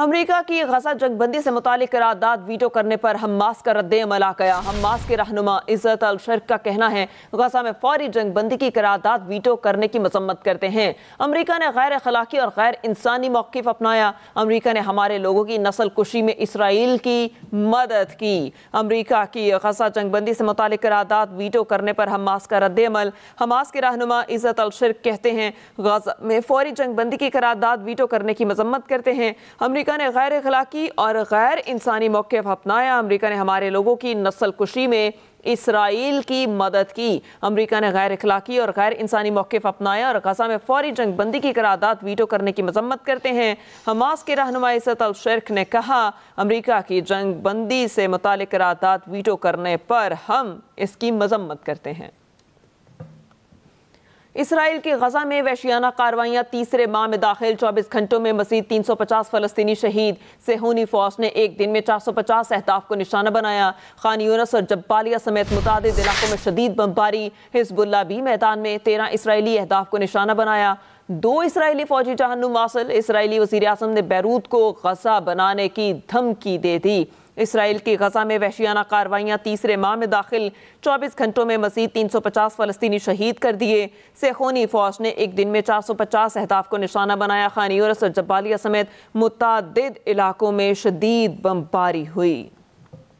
अमरीका की गजा जंगबंदी से मुतल करारदाद वीटो करने पर हमास का रद्द अमल आ गया हमास के रहनुमा इज़्ज़त अल शर्क का कहना है गजा में फौरी जंगबंदी की करारदाद वीटो करने की मजम्मत करते हैं अमरीका ने गैर अखलाकी और गैर इंसानी मौकफ अपनाया अमरीका ने हमारे लोगों की नस्ल कुशी में इसराइल की मदद की अमरीका की गजा जंगबंदी से मुतल करारदाद वीटो करने पर हमास का रद्द अमल हमास के रहनुमा इज़्ज़त अल शर्क कहते हैं गजा में फौरी जंगबंदी की करारदाद वीटो करने की मजम्मत करते हैं अमरीका अमरीका ने गैर अखलाकी और गैर इंसानी मौके अपनाया अमरीका ने हमारे लोगों की नस्ल कुशी में इसराइल की मदद की अमरीका ने गैर अखलाकी और गैर इंसानी मौके अपनाया और गजा में फौरी जंग बंदी की करारदाद वीटो करने की मजम्मत करते हैं हमास के रहनुमा इसत शेख ने कहा अमरीका की जंग बंदी से मुतल करारदाद वीटो करने पर हम इसकी मजम्मत करते हैं इसराइल की गजा में वैशियाना कार्रवाइयाँ तीसरे माह में दाखिल चौबीस घंटों में मजीद तीन सौ पचास फलस्तनी शहीद सेहूनी फौज ने एक दिन में चार सौ पचास अहदाफ को निशाना बनाया खान यूनस और जब्बालिया समेत मुतद इलाकों में शदीद बमबारी हिजबुल्ला भी मैदान में तेरह इसराइली अहदाफ को निशाना बनाया दो इसराइली फौजी जहनुम इसराइली वजीर अजम ने बैरूत को गजा बनाने की धमकी दे दी इसराइल की गजा में वहशियाना कार्रवाइयाँ तीसरे माह में दाखिल चौबीस घंटों में मजीद तीन सौ पचास फलस्तनी शहीद कर दिए सेखोनी फौज ने एक दिन में चार सौ पचास अहदाफ को निशाना बनाया खानी और जब्बालिया समेत मुतद इलाकों में शदीद बमबारी हुई